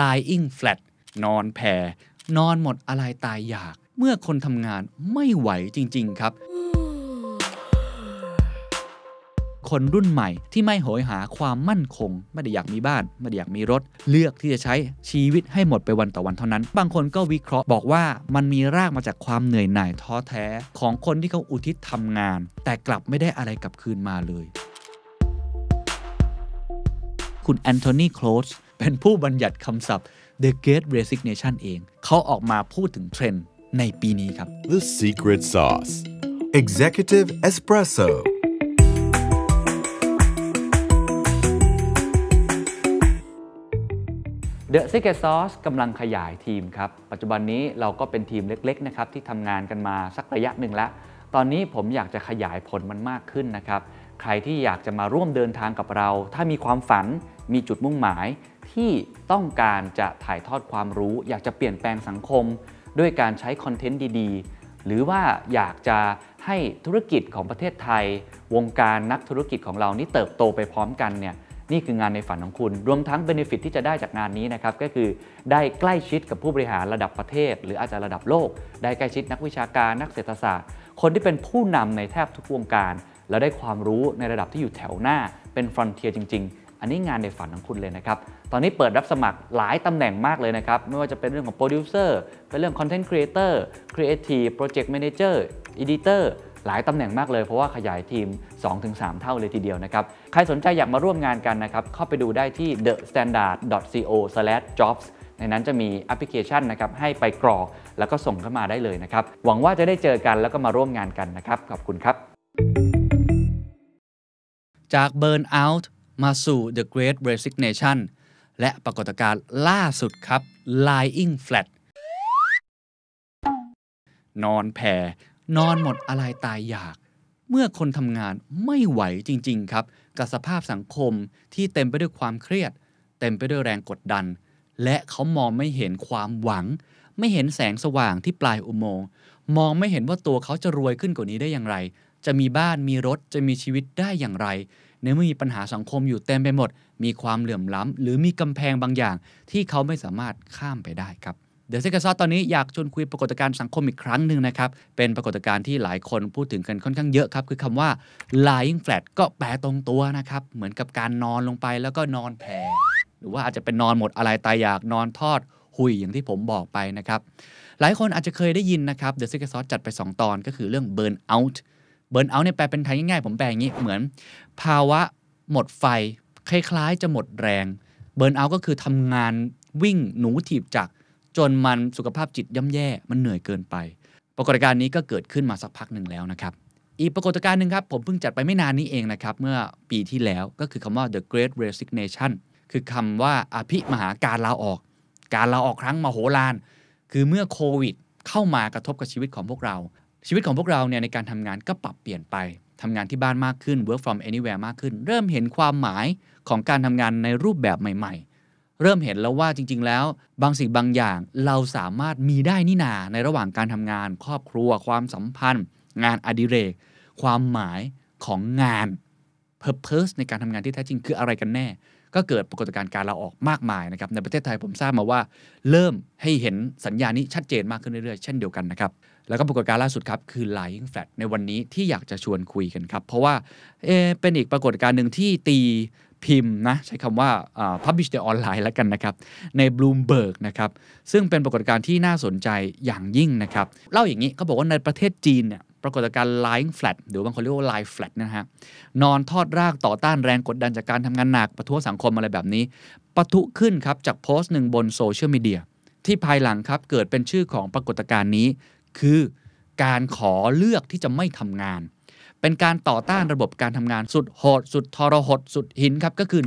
lying flat นอนแผ่ นอนหมดอะไรตายอยาก เมื่อคนทำงานไม่ไหวจริง ๆ ครับ คนรุ่นใหม่ที่ไม่โหยหาความมั่นคง ไม่ได้อยากมีบ้าน ไม่ได้อยากมีรถเลือกที่จะใช้ชีวิตให้หมดไปวันต่อวันเท่านั้น บางคนก็วิเคราะห์บอกว่ามันมีรากมาจากความเหนื่อยหน่ายท้อแท้ของคนที่เขาอุทิศทำงาน แต่กลับไม่ได้อะไรกลับคืนมาเลย คุณแอนโทนีโคลสเป็นผู้บัญญัติคำศัพท์ The Great Resignation เอง เขาออกมาพูดถึงเทรนด์ในปีนี้ครับ The Secret Sauce Executive Espresso The Secret Sauce กำลังขยายทีมครับ ปัจจุบันนี้เราก็เป็นทีมเล็ก ๆ นะครับ ที่ทำงานกันมาสักระยะหนึ่งแล้ว ตอนนี้ผมอยากจะขยายผลมันมากขึ้นนะครับ ใครที่อยากจะมาร่วมเดินทางกับเรา ถ้ามีความฝัน มีจุดมุ่งหมายที่ต้องการจะถ่ายทอดความรู้ อยากจะเปลี่ยนแปลงสังคม ด้วยการใช้คอนเทนต์ดี ๆ หรือว่าอยากจะให้ธุรกิจของประเทศไทย วงการนักธุรกิจของเรานี่เติบโตไปพร้อมกันเนี่ย นี่คืองานในฝันของคุณ รวมทั้งเบนฟิตที่จะได้จากงานนี้นะครับ ก็คือได้ใกล้ชิดกับผู้บริหารระดับประเทศ หรืออาจจะระดับโลก ได้ใกล้ชิดนักวิชาการนักเศรษฐศาสตร์ คนที่เป็นผู้นำในแทบทุกวงการ แล้วได้ความรู้ในระดับที่อยู่แถวหน้าเป็นฟรอนเทียจริงๆ อันนี้งานในฝันของคุณเลยนะครับตอนนี้เปิดรับสมัครหลายตำแหน่งมากเลยนะครับ ไม่ว่าจะเป็นเรื่องของโปรดิวเซอร์เป็นเรื่องคอนเทนต์ครีเอเตอร์ครีเอทีฟโปรเจกต์แมเนจเจอร์อีดิเตอร์หลายตำแหน่งมากเลย เพราะว่าขยายทีม 2-3 เท่าเลยทีเดียวนะครับ ใครสนใจอยากมาร่วมงานกันนะครับ เข้าไปดูได้ที่ thestandard.co/jobs ในนั้นจะมีแอปพลิเคชันนะครับ ให้ไปกรอก แล้วก็ส่งเข้ามาได้เลยนะครับ หวังว่าจะได้เจอกันแล้วก็มาร่วมงานกันนะครับขอบคุณครับ จาก Burnout มาสู่ The Great Resignation และปรากฏการณ์ล่าสุดครับ lying flat นอนแผ่นอนหมดอะไรตายอยาก เมื่อคนทำงานไม่ไหวจริงๆ ครับ กับสภาพสังคมที่เต็มไปด้วยความเครียด เต็มไปด้วยแรงกดดัน และเขามองไม่เห็นความหวัง ไม่เห็นแสงสว่างที่ปลายอุโมงค์มองไม่เห็นว่าตัวเขาจะรวยขึ้นกว่านี้ได้อย่างไร จะมีบ้านมีรถจะมีชีวิตได้อย่างไรในเมื่อมีปัญหาสังคมอยู่เต็มไปหมด มีความเหลื่อมล้ำ หรือมีกำแพงบางอย่าง ที่เขาไม่สามารถข้ามไปได้ครับ เดี๋ยวเซกซอตอนนี้อยากชวนคุยปรากฏการณ์สังคมอีกครั้งหนึ่งนะครับ เป็นปรากฏการณ์ที่หลายคนพูดถึงกันค่อนข้างเยอะครับ คือคำว่า lying flat ก็แปลตรงตัวนะครับ เหมือนกับการนอนลงไปแล้วก็นอนแผ่หรือว่าอาจจะเป็นนอนหมดอะไรตายอยากนอนทอด หุยอย่างที่ผมบอกไปนะครับ หลายคนอาจจะเคยได้ยินนะครับ เดอะซิกซอสจัดไป 2 ตอนก็คือเรื่อง burn out เบิร์นเอาท์เนี่ยแปลเป็นไทยง่ายๆ ผมแปลอย่างนี้เหมือน ภาวะหมดไฟคล้ายๆ จะหมดแรงเบิร์นเอาท์ก็คือทำงานวิ่งหนูถีบจักรจนมันสุขภาพจิตย่าแย่ มันเหนื่อยเกินไป ปรากฏการณ์นี้ก็เกิดขึ้นมาสักพักหนึ่งแล้วนะครับ อีกปรากฏการณ์หนึ่งครับ ผมเพิ่งจัดไปไม่นานนี้เองนะครับ เมื่อปีที่แล้วก็คือคำว่า the great resignation คือคำว่าอภิมหาการลาออก การลาออกครั้งมโหฬารคือเมื่อโควิดเข้ามากระทบกับชีวิตของพวกเราชีวิตของพวกเราเนี่ยในการทำงานก็ปรับเปลี่ยนไปทำงานที่บ้านมากขึ้น work from anywhere มากขึ้น เริ่มเห็นความหมายของการทำงานในรูปแบบใหม่ๆ เริ่มเห็นแล้วว่าจริงๆ แล้วบางสิ่งบางอย่างเราสามารถมีได้นี่นาในระหว่างการทำงาน ครอบครัวความสัมพันธ์ งานอดิเรกความหมายของงาน purpose ในการทำงานที่แท้จริงคืออะไรกันแน่ก็เกิดปรากฏการณ์การลาออกมากมายนะครับ ในประเทศไทยผมทราบมาว่า เริ่มให้เห็นสัญญาณนี้ชัดเจนมากขึ้นเรื่อยๆ เช่นเดียวกันนะครับ แล้วก็ปรากฏการณ์ล่าสุดครับ คือ lying flat ในวันนี้ที่อยากจะชวนคุยกันครับ เพราะว่าเอเป็นอีกปรากฏการณ์หนึ่งที่ตีพิมพ์นะ ใช้คำว่าพับบิช h ในออนไลน์แล้วกันนะครับ ใน Bloomberg นะครับ ซึ่งเป็นปรากฏการณ์ที่น่าสนใจอย่างยิ่งนะครับเล่าอย่างนี้เขาบอกว่าในประเทศจีนเนี่ยปรากฏการณ์ lying flat หรือบางคนเรียกว่า lie flat นะฮะนอนทอดรากต่อต้านแรงกดดันจากการทำงานหนักประท้วงสังคมอะไรแบบนี้ปะทุขึ้นครับจากโพสต์หนึ่งบนโซเชียลมีเดียที่ภายหลังครับเกิดเป็นชื่อของปรากฏการณ์นี้ คือการขอเลือกที่จะไม่ทำงาน เป็นการต่อต้านระบบการทำงานสุดโหดสุดทรหด สุดหินครับก็คือ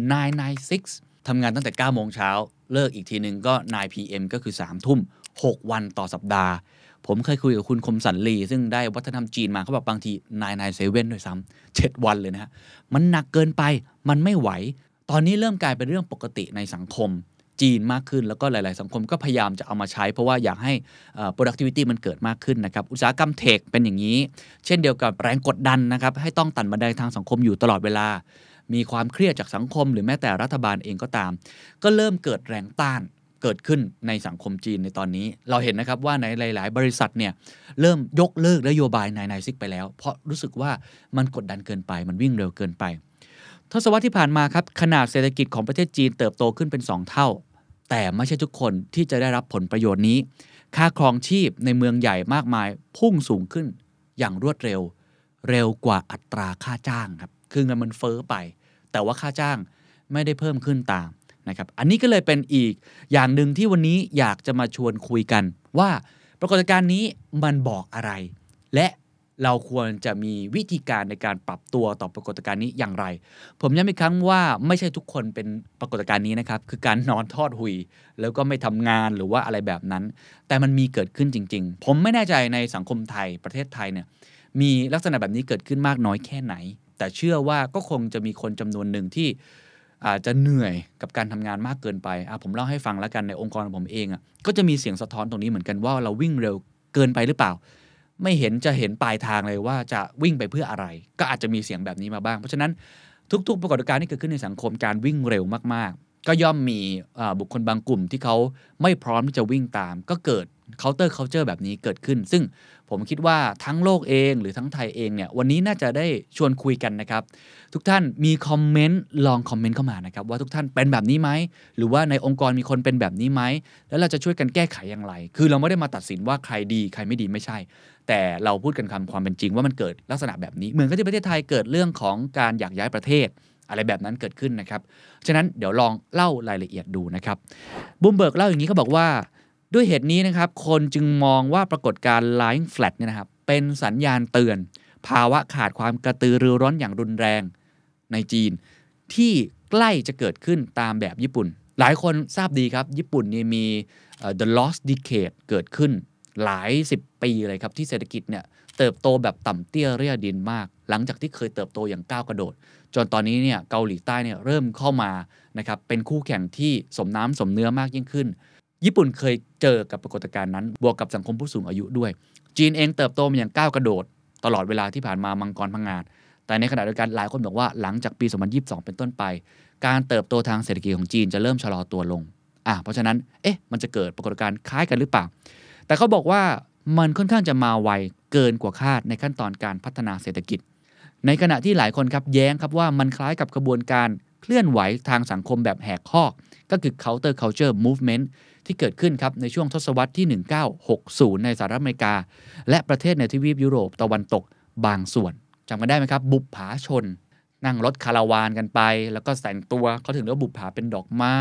996ทำงานตั้งแต่ 9 โมงเช้า เลิกอีกทีหนึ่งก็9 PM ก็คือ 3 ทุ่ม6วันต่อสัปดาห์ผมเคยคุยกับคุณคมสันลีซึ่งได้วัฒนธรรมจีนมาเขาบอกบางทีนายนายเซเว่นด้วยซ้ำเจ็ดวันเลยนะฮะมันหนักเกินไปมันไม่ไหว ตอนนี้เริ่มกลายเป็นเรื่องปกติในสังคม จีนมากขึ้นแล้วก็หลายๆสังคมก็พยายามจะเอามาใช้เพราะว่าอยากให้ productivity มันเกิดมากขึ้นนะครับ อุตสาหกรรมเทคเป็นอย่างนี้ เช่นเดียวกับแรงกดดันนะครับ ให้ต้องตันบันไดทางสังคมอยู่ตลอดเวลา มีความเครียดจากสังคม หรือแม้แต่รัฐบาลเองก็ตาม ก็เริ่มเกิดแรงต้านเกิดขึ้นในสังคมจีนในตอนนี้ เราเห็นนะครับ ว่าในหลาย ๆ บริษัทเนี่ย เริ่มยกเลิกนโยบายนายนายซิกไปแล้ว เพราะรู้สึกว่ามันกดดันเกินไปมันวิ่งเร็วเกินไป ทศวรรษที่ผ่านมาครับ ขนาดเศรษฐกิจของประเทศจีนเติบโตขึ้นเป็น 2 เท่า แต่ไม่ใช่ทุกคนที่จะได้รับผลประโยชน์นี้ ค่าครองชีพในเมืองใหญ่มากมาย พุ่งสูงขึ้นอย่างรวดเร็ว เร็วกว่าอัตราค่าจ้าง ครับคือเงินมันเฟอ้อไป แต่ว่าค่าจ้างไม่ได้เพิ่มขึ้นตามนะครับอันนี้ก็เลยเป็นอีกอย่างหนึ่งที่วันนี้อยากจะมาชวนคุยกัน ว่าปรากฏการณ์นี้มันบอกอะไร และเราควรจะมีวิธีการในการปรับตัวต่อปรากฏการณ์นี้อย่างไร ผมย้ำอีกครั้งว่าไม่ใช่ทุกคนเป็นปรากฏการณ์นี้นะครับคือการนอนทอดหุย แล้วก็ไม่ทำงานหรือว่าอะไรแบบนั้น แต่มันมีเกิดขึ้นจริงๆ ผมไม่แน่ใจในสังคมไทยประเทศไทยเนี่ยมีลักษณะแบบนี้เกิดขึ้นมากน้อยแค่ไหน แต่เชื่อว่าก็คงจะมีคนจำนวนหนึ่งที่อาจจะเหนื่อยกับการทำงานมากเกินไปอ่ผมเล่าให้ฟังแล้วกันในองค์กรของผมเองอ่ะก็จะมีเสียงสะท้อนตรงนี้เหมือนกันว่าเราวิ่งเร็วเกินไปหรือเปล่า ไม่เห็นจะเห็นปลายทางเลยว่าจะวิ่งไปเพื่ออะไร ก็อาจจะมีเสียงแบบนี้มาบ้าง เพราะฉะนั้นทุกๆปรากฏการณ์ที่เกิดขึ้นในสังคมการวิ่งเร็วมากๆ ก็ย่อมมีบุคคลบางกลุ่มที่เขาไม่พร้อมที่จะวิ่งตาม ก็เกิด counter culture แบบนี้เกิดขึ้น ซึ่งผมคิดว่าทั้งโลกเองหรือทั้งไทยเองเนี่ยวันนี้น่าจะได้ชวนคุยกันนะครับ ทุกท่านมีคอมเมนต์ลองคอมเมนต์เข้ามานะครับ ว่าทุกท่านเป็นแบบนี้ไหม หรือว่าในองค์กรมีคนเป็นแบบนี้ไหม แล้วเราจะช่วยกันแก้ไขอย่างไร คือเราไม่ได้มาตัดสินว่าใครดีใครไม่ดีไม่ใช่ แต่เราพูดกันคำความเป็นจริง ว่ามันเกิดลักษณะแบบนี้เหมือนกับที่ประเทศไทยเกิดเรื่องของการอยากย้ายประเทศอะไรแบบนั้นเกิดขึ้นนะครับฉะนั้นเดี๋ยวลองเล่ารายละเอียดดูนะครับบูมเบิร์กเล่าอย่างนี้เขาบอกว่าด้วยเหตุนี้นะครับ คนจึงมองว่าปรากฏการณ์ไลน์แฟลตเนี่ยนะครับ เป็นสัญญาณเตือน ภาวะขาดความกระตือรือร้อนอย่างรุนแรงในจีน ที่ใกล้จะเกิดขึ้นตามแบบญี่ปุ่น หลายคนทราบดีครับ ญี่ปุ่นนี่มี the lost decade เกิดขึ้นหลาย 10 ปีเลยครับที่เศรษฐกิจเนี่ย เติบโตแบบต่ำเตี้ยเรียดินมาก หลังจากที่เคยเติบโตอย่างก้าวกระโดด จนตอนนี้เนี่ยเกาหลีใต้เนี่ยเริ่มเข้ามานะครับเป็นคู่แข่งที่สมน้ำสมเนื้อมากยิ่งขึ้นญี่ปุ่นเคยเจอกับปรากฏการณ์นั้นบวกกับสังคมผู้สูงอายุด้วย จีนเองเติบโตมาอย่างก้าวกระโดด ตลอดเวลาที่ผ่านมามังกรพังงานแต่ในขณะเดียวกันหลายคนบอกว่า หลังจากปี 2022 เป็นต้นไป การเติบโตทางเศรษฐกิจของจีนจะเริ่มชะลอตัวลงอ่ะเพราะฉะนั้นเอ๊ะมันจะเกิดปรากฏการณ์คล้ายกันหรือเปล่า แต่เขาบอกว่ามันค่อนข้างจะมาไวเกินกว่าคาดในขั้นตอนการพัฒนาเศรษฐกิจ ในขณะที่หลายคนครับแย้งครับว่ามันคล้ายกับกระบวนการเคลื่อนไหวทางสังคมแบบแหกข้อก็คือ counter culture movement ที่เกิดขึ้นครับ ในช่วงทศวรรษที่ 1960 ในสหรัฐอเมริกา และประเทศในทวีปยุโรปตะวันตกบางส่วนจำกันได้ไหมครับ บุปผาชน นั่งรถคาราวานกันไป แล้วก็แต่งตัวเขาถึงเรียกบุปผาเป็นดอกไม้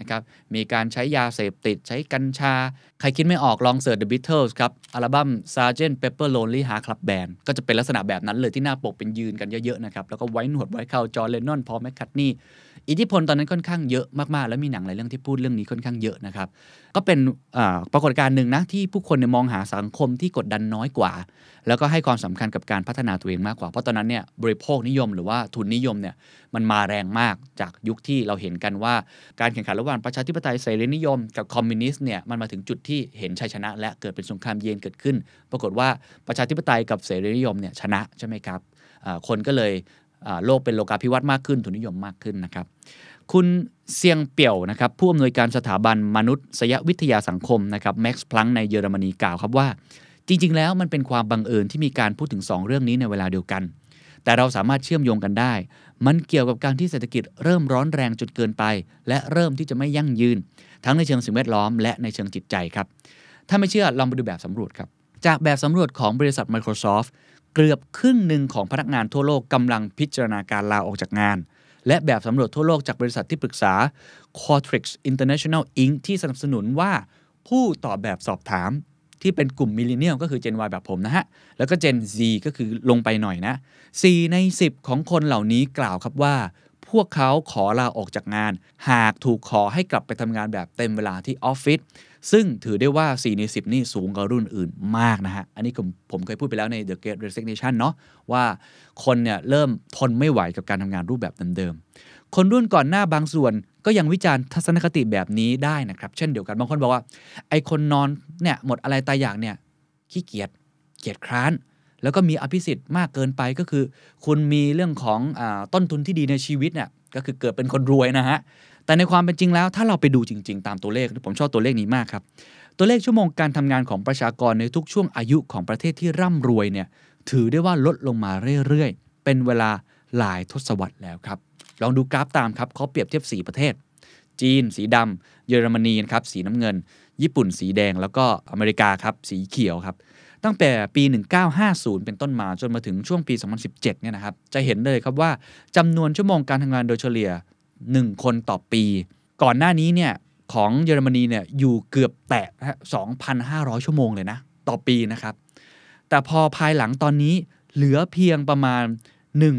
นะครับมีการใช้ยาเสพติดใช้กัญชา ใครคิดไม่ออกลองเสิร์ช The Beatles ครับ อัลบั้ม Sgt. Pepper Lonely Heart Club Band ก็จะเป็นลักษณะแบบนั้นเลยที่หน้าปกเป็นยืนกันเยอะๆนะครับแล้วก็ไว้หนวดไว้เข่าจอร์เลนนอน พอแมคคัตนี่อิทธิพลตอนนั้นค่อนข้างเยอะมากๆ แล้วมีหนังหลายเรื่องที่พูดเรื่องนี้ค่อนข้างเยอะนะครับ ก็เป็นปรากฏการณ์หนึ่งนะที่ผู้คนมองหาสังคมที่กดดันน้อยกว่า แล้วก็ให้ความสำคัญกับการพัฒนาตัวเองมากกว่า เพราะตอนนั้นเนี่ยบริโภคนิยมหรือว่าทุนนิยมเนี่ยมันมาแรงมากจากยุคที่เราเห็นกันว่าการแข่งขันระหว่างประชาธิปไตยเสรีนิยมกับคอมมิวนิสต์เนี่ยมันมาถึงจุดที่เห็นชัยชนะ และเกิดเป็นสงครามเย็นเกิดขึ้น ปรากฏว่าประชาธิปไตยกับเสรีนิยมเนี่ยชนะใช่ไหมครับคนก็เลยโลกเป็นโลกาภิวัตน์มากขึ้นทุนนิยมมากขึ้นนะครับ คุณเซียงเปี่ยวนะครับผู้อำนวยการสถาบันมนุษยวิทยาสังคมนะครับแม็กซ์พลังในเยอรมนีกล่าวครับว่า จริงๆ แล้วมันเป็นความบังเอิญที่มีการพูดถึง 2 เรื่องนี้ในเวลาเดียวกัน แต่เราสามารถเชื่อมโยงกันได้ มันเกี่ยวกับการที่เศรษฐกิจเริ่มร้อนแรงจุดเกินไป และเริ่มที่จะไม่ยั่งยืน ทั้งในเชิงสิ่งแวดล้อมและในเชิงจิตใจครับถ้าไม่เชื่อลองไปดูแบบสำรวจครับจากแบบสำรวจของบริษัท Microsoft เกือบครึ่งหนึ่งของพนักงานทั่วโลกกำลังพิจารณาการลาออกจากงาน และแบบสำรวจทั่วโลกจากบริษัทที่ปรึกษา q u a l t r i x International Inc. ที่สนับสนุนว่าผู้ตอบแบบสอบถามที่เป็นกลุ่มมิลเลนเนียลก็คือเจน Y แบบผมนะฮะแล้วก็จนซ Z ก็คือลงไปหน่อยนะ4ใน 10 ของคนเหล่านี้กล่าวครับว่า พวกเขาขอลาออกจากงาน หากถูกขอให้กลับไปทำงานแบบเต็มเวลาที่ออฟฟิศซึ่งถือได้ว่า4ใน10 นี่สูงกว่ารุ่นอื่นมากนะฮะ อันนี้ผมผมเคยพูดไปแล้วใน The Great Resignation เนาะว่าคนเนี่ยเริ่มทนไม่ไหวกับการทำงานรูปแบบเดิมๆคนรุ่นก่อนหน้าบางส่วนก็ยังวิจารณ์ทัศนคติแบบนี้ได้นะครับ เช่นเดียวกันบางคนบอกว่า ไอคนนอนเนี่ยหมดอะไรตายอยากเนี่ย ขี้เกียจเกียจคร้านแล้วก็มีอภิสิทธิ์มากเกินไปก็คือ คุณมีเรื่องของอต้นทุนที่ดีในชีวิตเนี่ยก็คือเกิดเป็นคนรวยนะฮะแต่ในความเป็นจริงแล้วถ้าเราไปดูจริงๆตามตัวเลขผมชอบตัวเลขนี้มากครับตัวเลขชั่วโมงการทำงานของประชากรในทุกช่วงอายุของประเทศที่ร่ำรวยเนี่ยถือได้ว่าลดลงมาเรื่อยๆเป็นเวลาหลายทศวรรษแล้วครับลองดูกราฟตามครับเขาเปรียบเทียบ4ประเทศจีน สีดำ เยอรมนีนะครับสีน้ำเงิน ญี่ปุ่นสีแดงแล้วก็อเมริกาครับสีเขียวครับตั้งแต่ปี 1950 เป็นต้นมาจนมาถึงช่วงปี 2017 เนี่ยนะครับจะเห็นเลยครับว่าจำนวนชั่วโมงการทำงานโดยเฉลี่ย1คนต่อปี ก่อนหน้านี้เนี่ยของเยอรมนีเนี่ยอยู่เกือบแตะ 2,500 ชั่วโมงเลยนะต่อปีนะครับ แต่พอภายหลังตอนนี้เหลือเพียงประมาณ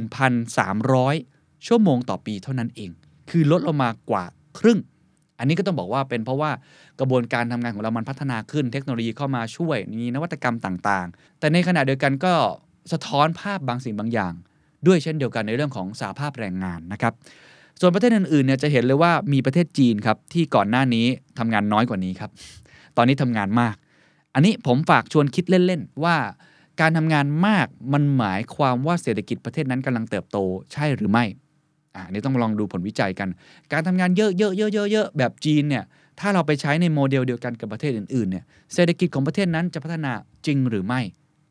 1,300 ชั่วโมงต่อปีเท่านั้นเอง คือลดลงมากว่าครึ่ง อันนี้ก็ต้องบอกว่าเป็นเพราะว่ากระบวนการทำงานของเรามันพัฒนาขึ้นเทคโนโลยีเข้ามาช่วยมีนวัตกรรมต่าง ๆ แต่ในขณะเดียวกันก็สะท้อนภาพบางสิ่งบางอย่าง ด้วยเช่นเดียวกันในเรื่องของสาภาพแรงงานนะครับส่วนประเทศอื่นๆเนี่ยจะเห็นเลยว่ามีประเทศจีนครับที่ก่อนหน้านี้ทำงานน้อยกว่านี้ครับ ตอนนี้ทำงานมาก อันนี้ผมฝากชวนคิดเล่นๆว่า การทำงานมากมันหมายความว่าเศรษฐกิจประเทศนั้นกำลังเติบโตใช่หรือไม่อ่านี่ต้องลองดูผลวิจัยกัน การทำงานเยอะๆๆะๆแบบจีนเนี่ยถ้าเราไปใช้ในโมเดลเดียวกันกับประเทศอื่นๆเนี่ยเศรษฐกิจของประเทศนั้นจะพัฒนาจริงหรือไม่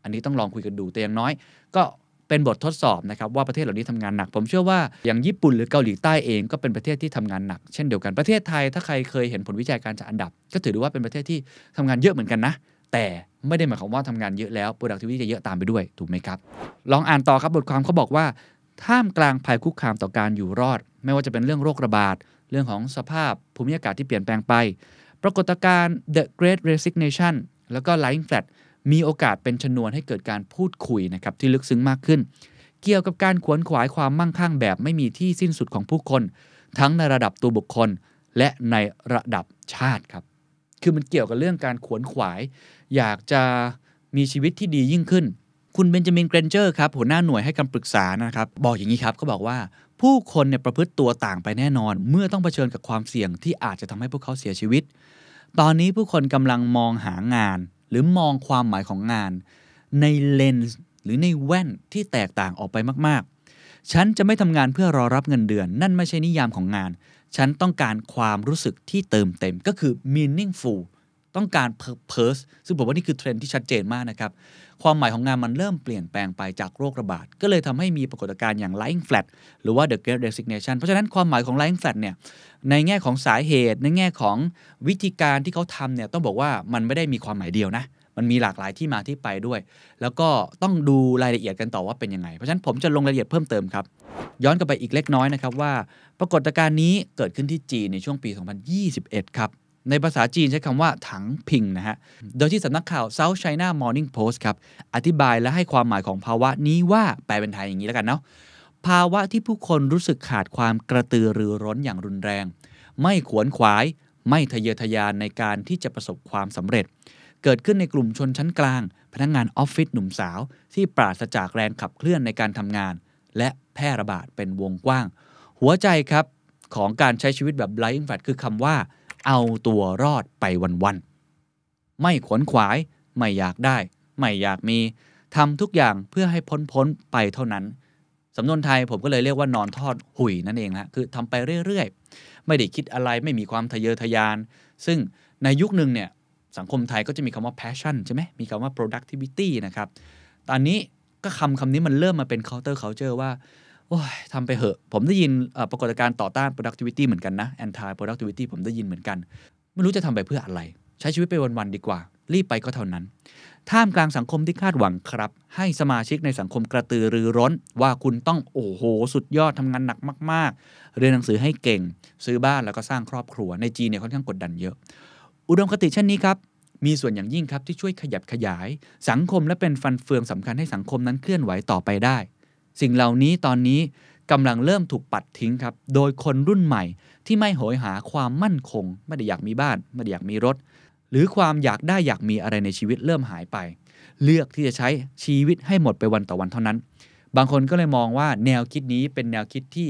อันนี้ต้องลองคุยกันดูแต่อย่างน้อย ก็เป็นบททดสอบนะครับว่าประเทศเหล่านี้ทำงานหนัก ผมเชื่อว่าอย่างญี่ปุ่นหรือเกาหลีใต้เอง ก็เป็นประเทศที่ทำงานหนัก เช่นเดียวกันประเทศไทย ถ้าใครเคยเห็นผลวิจัยการจัดอันดับก็ถือว่าเป็นประเทศที่ทำงานเยอะเหมือนกันนะ แต่ไม่ได้หมายความว่าทำงานเยอะแล้ว productivity จะเยอะตามไปด้วย ถูกไหมครับ ลองอ่านต่อครับบทความเขาบอกว่าท่ามกลางภัยคุกคามต่อการอยู่รอด ไม่ว่าจะเป็นเรื่องโรคระบาด เรื่องของสภาพภูมิอากาศที่เปลี่ยนแปลงไป ปรากฏการณ์ The Great Resignation แล้วก็ Lying Flat มีโอกาสเป็นชนวนให้เกิดการพูดคุยนะครับที่ลึกซึ้งมากขึ้น เกี่ยวกับการขวนขวายความมั่งคั่งแบบไม่มีที่สิ้นสุดของผู้คน ทั้งในระดับตัวบุคคล และในระดับชาติครับ คือมันเกี่ยวกับเรื่องการขวนขวาย อยากจะมีชีวิตที่ดียิ่งขึ้น คุณเบนจามินเกรนเจอร์ครับหัวหน้าหน่วยให้คำปรึกษานะครับ บอกอย่างนี้ครับเขาบอกว่าผู้คนเนี่ยประพฤติตัวต่างไปแน่นอน เมื่อต้องเผชิญกับความเสี่ยง ที่อาจจะทำให้พวกเขาเสียชีวิต ตอนนี้ผู้คนกำลังมองหางานรือมองความหมายของงาน ในเลนส์หรือในแว่นที่แตกต่างออกไปมาก ๆ ฉันจะไม่ทำงานเพื่อรอรับเงินเดือนนั่นไม่ใช่นิยามของงาน ฉันต้องการความรู้สึกที่เติมเต็มก็คือ meaningful ต้องการเพิร์สซึ่งผมว่า นี่คือเทรนที่ชัดเจนมากนะครับ ความหมายของงานมันเริ่มเปลี่ยนแปลงไปจากโรคระบาด ก็เลยทำให้มีปรากฏการณ์อย่าง lying flat หรือว่า the great resignation เพราะฉะนั้นความหมายของ lying flat เนี่ยในแง่ของสาเหตุในแง่ของวิธีการที่เขาทำเนี่ยต้องบอกว่ามันไม่ได้มีความหมายเดียวนะ มันมีหลากหลายที่มาที่ไปด้วย แล้วก็ต้องดูรายละเอียดกันต่อว่าเป็นยังไงเพราะฉะนั้นผมจะลงรายละเอียดเพิ่มเติมครับย้อนกลับไปอีกเล็กน้อยนะครับว่า ปรากฏการณ์นี้เกิดขึ้นที่จีนในช่วงปี 2021 ครับในภาษาจีนใช้คำว่าถังพิงนะฮะ โดยที่สำนักข่าว South China Morning Post ครับ อธิบายและให้ความหมายของภาวะนี้ว่าแปลเป็นไทยอย่างนี้แล้วกันเนาะภาวะที่ผู้คนรู้สึกขาดความกระตือรือร้นอย่างรุนแรง ไม่ขวนขวาย ไม่ทะเยอทะยานในการที่จะประสบความสำเร็จ เกิดขึ้นในกลุ่มชนชั้นกลาง พนักงงานออฟฟิศหนุ่มสาว ที่ปราศจากแรงขับเคลื่อนในการทำงาน และแพร่ระบาดเป็นวงกว้าง หัวใจครับของการใช้ชีวิตแบบไลฟ์แฟตคือคำว่าเอาตัวรอดไปวันๆ ไม่ขวนขวาย ไม่อยากได้ ไม่อยากมี ทำทุกอย่างเพื่อให้พ้นพ้นไปเท่านั้น สำนวนไทยผมก็เลยเรียกว่านอนทอดหุยนั่นเองนะคือทำไปเรื่อยๆ ไม่ได้คิดอะไร ไม่มีความทะเยอทะยาน ซึ่งในยุคหนึ่งเนี่ยสังคมไทยก็จะมีคำว่า passion ใช่ไหม มีคำว่า productivity นะครับ ตอนนี้ก็คำคำนี้มันเริ่มมาเป็น counter culture ว่าโอ้ยทำไปเหอะ ผมได้ยินปรากฏการณ์ต่อต้าน productivity เหมือนกันนะ anti productivity ผมได้ยินเหมือนกัน ไม่รู้จะทำไปเพื่ออะไร ใช้ชีวิตไปวันๆดีกว่า รีบไปก็เท่านั้น ท่ามกลางสังคมที่คาดหวังครับ ให้สมาชิกในสังคมกระตือรือร้น ว่าคุณต้องโอ้โหสุดยอดทำงานหนักมากๆ เรียนหนังสือให้เก่ง ซื้อบ้านแล้วก็สร้างครอบครัว ในจีนเนี่ยค่อนข้างกดดันเยอะ อุดมคติเช่นนี้ครับ มีส่วนอย่างยิ่งครับที่ช่วยขยับขยาย สังคมและเป็นฟันเฟืองสำคัญให้สังคมนั้นเคลื่อนไหวต่อไปได้สิ่งเหล่านี้ตอนนี้กำลังเริ่มถูกปัดทิ้งครับ โดยคนรุ่นใหม่ ที่ไม่โหยหาความมั่นคง ไม่ได้อยากมีบ้านไม่ได้อยากมีรถ หรือความอยากได้อยากมีอะไรในชีวิตเริ่มหายไป เลือกที่จะใช้ชีวิตให้หมดไปวันต่อวันเท่านั้น บางคนก็เลยมองว่าแนวคิดนี้เป็นแนวคิดที่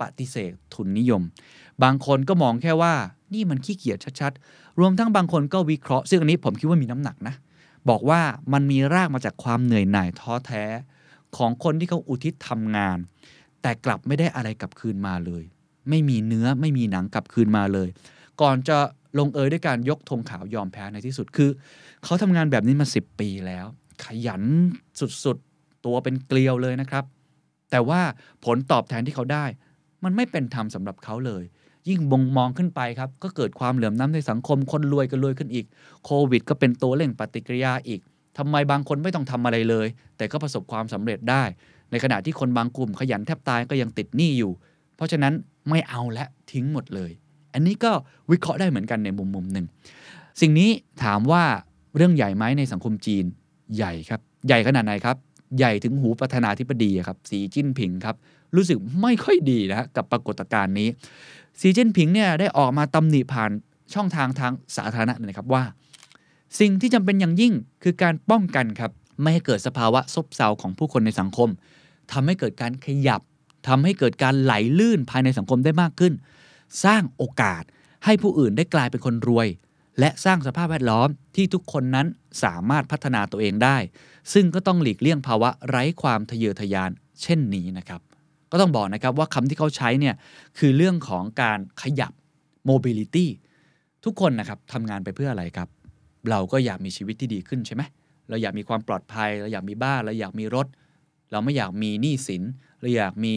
ปฏิเสธทุนนิยม บางคนก็มองแค่ว่า นี่มันขี้เกียจชัด ๆ รวมทั้งบางคนก็วิเคราะห์ ซึ่งอันนี้ผมคิดว่ามีน้ำหนักนะ บอกว่ามันมีรากมาจากความเหนื่อยหน่ายท้อแท้ของคนที่เขาอุทิศทำงาน แต่กลับไม่ได้อะไรกลับคืนมาเลย ไม่มีเนื้อไม่มีหนัง กลับคืนมาเลย ก่อนจะลงเอยด้วยการยกธงขาวยอมแพ้ในที่สุดคือ เขาทำงานแบบนี้มาิบปีแล้ว ขยันสุดๆ ตัวเป็นเกลียวเลยนะครับ แต่ว่าผลตอบแทนที่เขาได้ มันไม่เป็นธรรมสาหรับเขาเลย ยิ่งบงมองขึ้นไปครับ ก็เกิดความเหลื่อมล้าในสังคม คนรวยก็รวยขึ้นอีกโควิดก็เป็นตัวเร่งปฏิกิริยาอีกทำไมบางคนไม่ต้องทำอะไรเลย แต่ก็ประสบความสำเร็จได้ ในขณะที่คนบางกลุ่ม ขยันแทบตายก็ยังติดหนี้อยู่ เพราะฉะนั้นไม่เอาและทิ้งหมดเลย อันนี้ก็วิเคราะห์ได้เหมือนกันในมุมมุมหนึ่ง สิ่งนี้ถามว่าเรื่องใหญ่ไหมในสังคมจีนใหญ่ครับ ใหญ่ขนาดไหนครับ ใหญ่ถึงหูประธานาธิบดีครับสีจิ้นผิงครับ รู้สึกไม่ค่อยดีนะกับปรากฏการณ์นี้สีจิ้นผิงเนี่ยได้ออกมาตำหนิผ่านช่องทางทางสาธารณะนะครับว่าสิ่งที่จำเป็นอย่างยิ่งคือการป้องกันครับไม่ให้เกิดสภาวะซบเซาของผู้คนในสังคม ทำให้เกิดการขยับ ทำให้เกิดการไหลลื่นภายในสังคมได้มากขึ้น สร้างโอกาสให้ผู้อื่นได้กลายเป็นคนรวย และสร้างสภาพแวดล้อมที่ทุกคนนั้นสามารถพัฒนาตัวเองได้ ซึ่งก็ต้องหลีกเลี่ยงภาวะไร้ความทะเยอทะยาน เช่นนี้นะครับ ก็ต้องบอกนะครับว่าคำที่เขาใช้เนี่ยคือเรื่องของการขยับ mobility ทุกคนนะครับทำงานไปเพื่ออะไรครับเราก็อยากมีชีวิตที่ดีขึ้นใช่ไหม เราอยากมีความปลอดภัย เราอยากมีบ้าน เราอยากมีรถ เราไม่อยากมีหนี้สิน เราอยากมี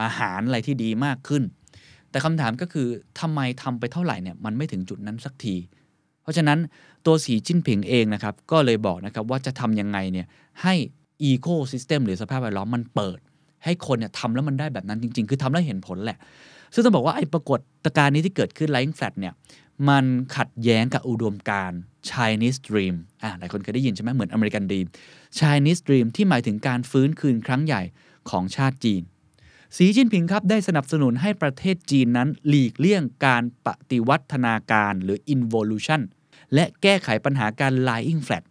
อาหารอะไรที่ดีมากขึ้น แต่คำถามก็คือทำไมทำไปเท่าไหร่เนี่ยมันไม่ถึงจุดนั้นสักที เพราะฉะนั้นตัวสีจิ้นผิงเองนะครับก็เลยบอกนะครับว่าจะทํำยังไงเนี่ยให้อีโคซิสเต็มหรือสภาพแวดล้อมมันเปิด ให้คนเนี่ยทำแล้วมันได้แบบนั้นจริง ๆ คือทำแล้วเห็นผลแหละ ซึ่งต้องบอกว่าไอ้ปรากฏการณ์นี้ที่เกิดขึ้นไลฟ์แฟลตเนี่ยมันขัดแย้งกับอุดมการณ Chinese Dream อ่าหลายคนเคยได้ยินใช่ไหมเหมือนอเมริกันดีม Chinese Dream ที่หมายถึงการฟื้นคืนครั้งใหญ่ของชาติจีน สีจิ้นผิงครับได้สนับสนุนให้ประเทศจีนนั้น หลีกเลี่ยงการปฏิวัฒนาการหรือ involution และแก้ไขปัญหาการ lying flat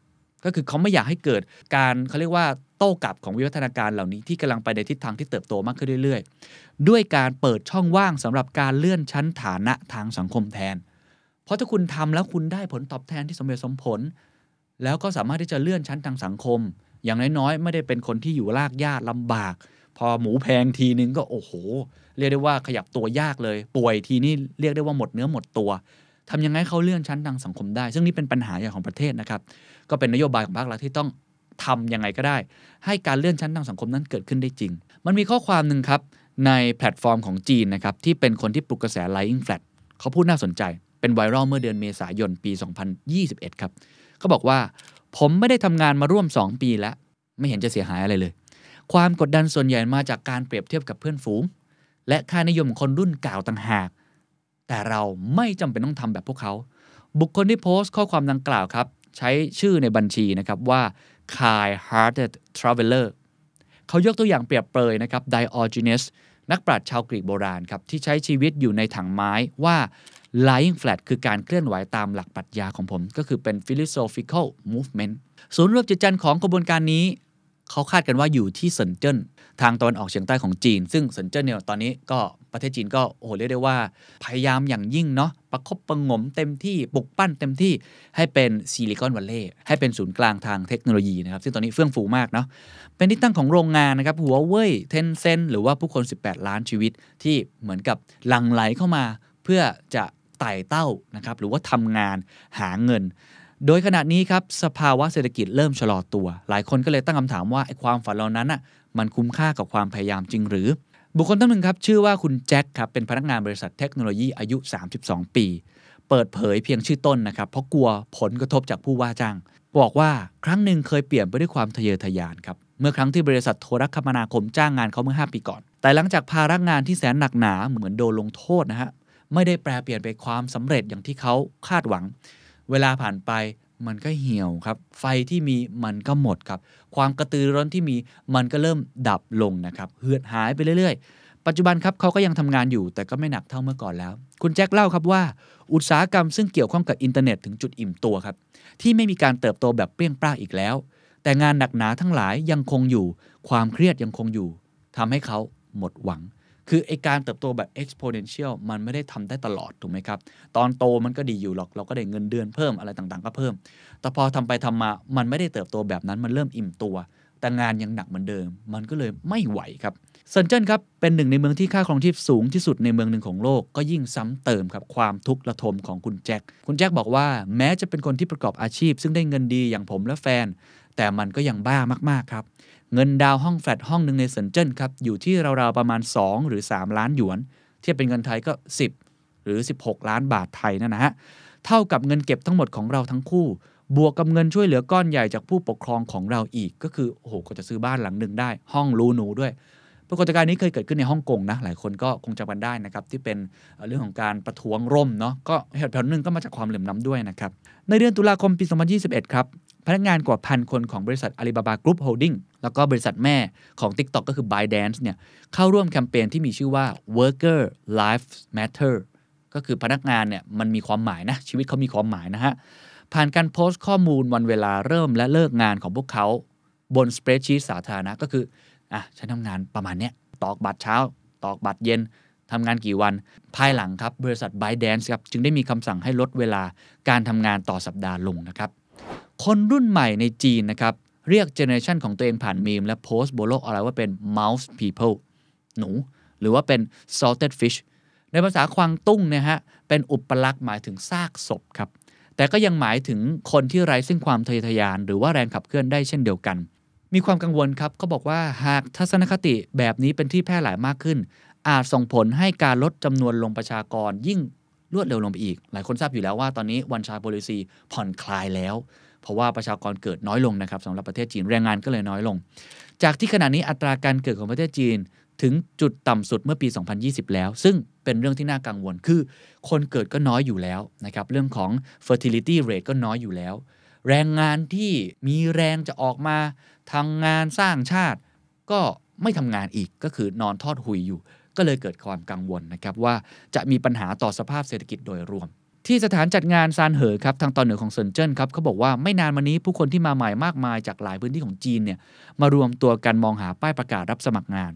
ก็คือเขาไม่อยากให้เกิดการเขาเรียกว่าโต้กลับของวิวัฒนาการเหล่านี้ที่กำลังไปในทิศทางที่เติบโตมากขึ้นเรื่อยๆ ด้วยการเปิดช่องว่างสำหรับการเลื่อนชั้นฐานะทางสังคมแทนเพราะถ้าคุณทำแล้วคุณได้ผลตอบแทนที่สมเหตุสมผล แล้วก็สามารถที่จะเลื่อนชั้นทางสังคม อย่างน้อยๆไม่ได้เป็นคนที่อยู่ลากยากลำบาก พอหมูแพงทีนึงก็โอ้โหเรียกได้ว่าขยับตัวยากเลย ป่วยทีนี้เรียกได้ว่าหมดเนื้อหมดตัวทำยังไงเขาเลื่อนชั้นทางสังคมได้ ซึ่งนี่เป็นปัญหาใหญ่ของประเทศนะครับ ก็เป็นนโยบายของภาครัฐที่ต้องทํำยังไงก็ได้ ให้การเลื่อนชั้นทางสังคมนั้นเกิดขึ้นได้จริง มันมีข้อความหนึ่งครับในแพลตฟอร์มของจีนนะครับที่เป็นคนที่ปลุกกระแส lying flat เขาพูดน่าสนใจเป็นไวรัลเมื่อเดือนเมษายนปี 2021 ครับเขาบอกว่าผมไม่ได้ทำงานมาร่วม 2 ปีแล้ว ไม่เห็นจะเสียหายอะไรเลย ความกดดันส่วนใหญ่มาจากการเปรียบเทียบกับเพื่อนฝูงและค่านิยมคนรุ่นเก่าต่างหาก แต่เราไม่จำเป็นต้องทำแบบพวกเขา บุคคลที่โพสต์ข้อความดังกล่าวครับ ใช้ชื่อในบัญชีนะครับว่า Kai Hearted Traveler เขายกตัวอย่างเปรียบเปรยนะครับ Diogenes นักปราชญ์ชาวกรีกโบราณครับที่ใช้ชีวิตอยู่ในถังไม้ว่า lying flat คือการเคลื่อนไหวตามหลักปรัชญาของผมก็คือเป็น philosophical movement ศูนย์รวมจิตใจของกระบวนการนี้ เขาคาดกันว่าอยู่ที่เซินเจิ้น ทางตอนออกเฉียงใต้ของจีน ซึ่งเซินเจิ้นเนี่ยตอนนี้ก็ประเทศจีนก็โอ้โหเรียกได้ว่าพยายามอย่างยิ่งเนาะประคบประงมเต็มที่ปลุกปั้นเต็มที่ให้เป็นซิลิคอนวัลเลย์ให้เป็นศูนย์กลางทางเทคโนโลยีนะครับ ซึ่งตอนนี้เฟื่องฟูมากเนาะเป็นที่ตั้งของโรงงานนะครับหัวเว่ยเทนเซนหรือว่าผู้คน 18 ล้านชีวิตที่เหมือนกับหลั่งไหลเข้ามาเพื่อจะไต่เต้านะครับหรือว่าทำงานหาเงิน โดยขณะนี้ครับ สภาวะเศรษฐกิจเริ่มชะลอตัว หลายคนก็เลยตั้งคำถามว่าไอ้ความฝันเหล่านั้นอ่ะมันคุ้มค่ากับความพยายามจริงหรือ บุคคลท่านหนึ่งครับ ชื่อว่าคุณแจ็คครับเป็นพนักงานบริษัทเทคโนโลยีอายุ 32 ปี เปิดเผยเพียงชื่อต้นนะครับ เพราะกลัวผลกระทบจากผู้ว่าจ้างบอกว่าครั้งหนึ่งเคยเปลี่ยนไปด้วยความทะเยอทะยานครับเมื่อครั้งที่บริษัทโทรคมนาคมจ้างงานเขาเมื่อ5ปีก่อน แต่หลังจากพารกงานที่แสนหนักหนาเหมือนโดนลงโทษนะฮะไม่ได้แปลเปลี่ยนไปความสำเร็จอย่างที่เขาคาดหวัง เวลาผ่านไปมันก็เหี่ยวครับ ไฟที่มีมันก็หมดครับ ความกระตือร้อนที่มีมันก็เริ่มดับลงนะครับ เหือดหายไปเรื่อย ๆ ปัจจุบันครับเขาก็ยังทำงานอยู่ แต่ก็ไม่หนักเท่าเมื่อก่อนแล้ว คุณแจ็คเล่าครับว่า อุตสาหกรรมซึ่งเกี่ยวข้องกับอินเทอร์เน็ตถึงจุดอิ่มตัวครับที่ไม่มีการเติบโตแบบเปรี้ยงปร้างอีกแล้ว แต่งานหนักหนาทั้งหลายยังคงอยู่ ความเครียดยังคงอยู่ ทำให้เขาหมดหวังคือไอการเติบโตแบบ exponential มันไม่ได้ทำได้ตลอดถูกไหมครับ ตอนโตมันก็ดีอยู่หรอกเราก็ได้เงินเดือนเพิ่มอะไรต่างๆ ก็เพิ่ม แต่พอทำไปทำมา มันไม่ได้เติบโตแบบนั้นมันเริ่มอิ่มตัว แต่งานยังหนักเหมือนเดิม มันก็เลยไม่ไหวครับเซนเจนครับเป็นหนึ่งในเมืองที่ค่าครองชีพสูงที่สุดในเมืองหนึ่งของโลก ก็ยิ่งซ้ำเติมครับความทุกข์ระทมของคุณแจ็คคุณแจ็คบอกว่าแม้จะเป็นคนที่ประกอบอาชีพ ซึ่งได้เงินดีอย่างผมและแฟน แต่มันก็ยังบ้ามากๆครับเงินดาวห้องแฟลตห้องหนึ่งในเซินเจิ้นครับอยู่ที่ราวๆประมาณ 2 หรือ 3 ล้านหยวน เทียบเป็นเงินไทยก็ 10 หรือ 16 ล้านบาทไทยนั่นนะฮะเท่ากับเงินเก็บทั้งหมดของเราทั้งคู่ บวกกับเงินช่วยเหลือก้อนใหญ่จากผู้ปกครองของเราอีก ก็คือโอ้โหก็จะซื้อบ้านหลังหนึ่งได้ ห้องรูหนูด้วย ปรากฏการณ์นี้เคยเกิดขึ้นในฮ่องกงนะหลายคนก็คงจำกันได้นะครับที่เป็นเรื่องของการประท้วงร่มเนาะก็เหตุผลหนึ่งก็มาจากความเหลื่อมล้ำด้วยนะครับในเดือนตุลาคมปี2021ครับพนักงานกว่าพันคนของบริษัทอาลีบาบากรุ๊ปโฮลดิ้งแล้วก็บริษัทแม่ของ TikTok ก็คือ ByteDance เนี่ยเข้าร่วมแคมเปญที่มีชื่อว่า Worker Life Matter ก็คือพนักงานเนี่ยมันมีความหมายนะชีวิตเขามีความหมายนะฮะผ่านการโพสต์ข้อมูลวันเวลาเริ่มและเลิกงานของพวกเขา บนสเปรดชีตสาธารณะก็คืออ่ะฉันทำงานประมาณเนี้ยตอกบัตรเช้า ตอกบัตรเย็นทำงานกี่วันภายหลังครับบริษัท ByteDance ครับจึงได้มีคำสั่งให้ลดเวลาการทำงานต่อสัปดาห์ลงนะครับ คนรุ่นใหม่ในจีนนะครับเรียกเจเนอเรชันของตัวเองผ่านมีมและโพสต์บนโลกออนไลน์ว่าเป็น mouse people หนู หรือว่าเป็น salted fish ในภาษาควางตุ้งนะฮะเป็นอุปลักษณ์หมายถึงซากศพครับ แต่ก็ยังหมายถึงคนที่ไร้ซึ่งความทะเยอทะยานหรือว่าแรงขับเคลื่อนได้เช่นเดียวกัน มีความกังวลครับเขาบอกว่าหากทัศนคติแบบนี้เป็นที่แพร่หลายมากขึ้น อาจส่งผลให้การลดจำนวนลงประชากรยิ่งรวดเร็วลงไปอีก หลายคนทราบอยู่แล้วว่า ตอนนี้วันชาโบลิซีผ่อนคลายแล้วเพราะว่าประชากรเกิดน้อยลงนะครับสำหรับประเทศจีนแรงงานก็เลยน้อยลง จากที่ขณะนี้อัตราการเกิดของประเทศจีนถึงจุดต่ำสุดเมื่อปี 2020 แล้ว ซึ่งเป็นเรื่องที่น่ากังวลคือคนเกิดก็น้อยอยู่แล้วนะครับเรื่องของ fertility rate ก็น้อยอยู่แล้ว แรงงานที่มีแรงจะออกมาทางานสร้างชาติก็ไม่ทำงานอีกก็คือนอนทอดหุยอยู่ ก็เลยเกิดความกังวลนะครับว่าจะมีปัญหาต่อสภาพเศรษฐกิจโดยรวมที่สถานจัดงานซานเหอครับทางตอนเหนือ ของเซินเจิ้นครับเขาบอกว่าไม่นานมานี้ผู้คนที่มาใหม่มากมายจากหลายพื้นที่ของจีนเนี่ยมารวมตัวกันมองหาป้ายประกาศรับสมัครงาน